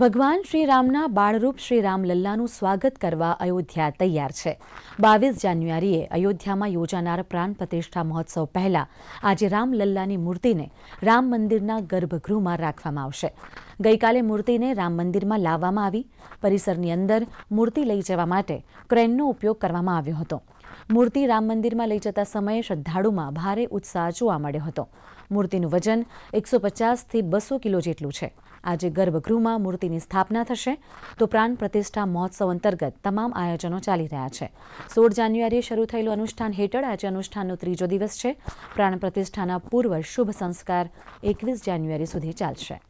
ભગવાન શ્રીરામના બાળરૂપ શ્રી રામલલ્લાનું સ્વાગત કરવા અયોધ્યા તૈયાર છે બાવીસ જાન્યુઆરીએ અયોધ્યામાં યોજાનાર પ્રાણ પ્રતિષ્ઠા મહોત્સવ પહેલા આજે રામલલ્લાની મૂર્તિને રામ મંદિરના ગર્ભગૃહમાં રાખવામાં આવશે ગઈકાલે મૂર્તિને રામ મંદિરમાં લાવવામાં આવી પરિસરની અંદર મૂર્તિ લઈ જવા માટે ક્રેનનો ઉપયોગ કરવામાં આવ્યો હતો મૂર્તિ રામ મંદિરમાં લઈ જતા સમયે શ્રદ્ધાળુમાં ભારે ઉત્સાહ જોવા મળ્યો હતો મૂર્તિનું વજન એકસો પચાસથી બસો કિલો જેટલું છે આજે ગર્ભગૃહમાં મૂર્તિની સ્થાપના થશે તો પ્રાણ પ્રતિષ્ઠા મહોત્સવ અંતર્ગત તમામ આયોજનો ચાલી રહ્યા છે સોળ જાન્યુઆરીએ શરૂ થયેલું અનુષ્ઠાન હેઠળ આજે અનુષ્ઠાનનો ત્રીજો દિવસ છે પ્રાણ પ્રતિષ્ઠાના પૂર્વ શુભ સંસ્કાર એકવીસ જાન્યુઆરી સુધી ચાલશે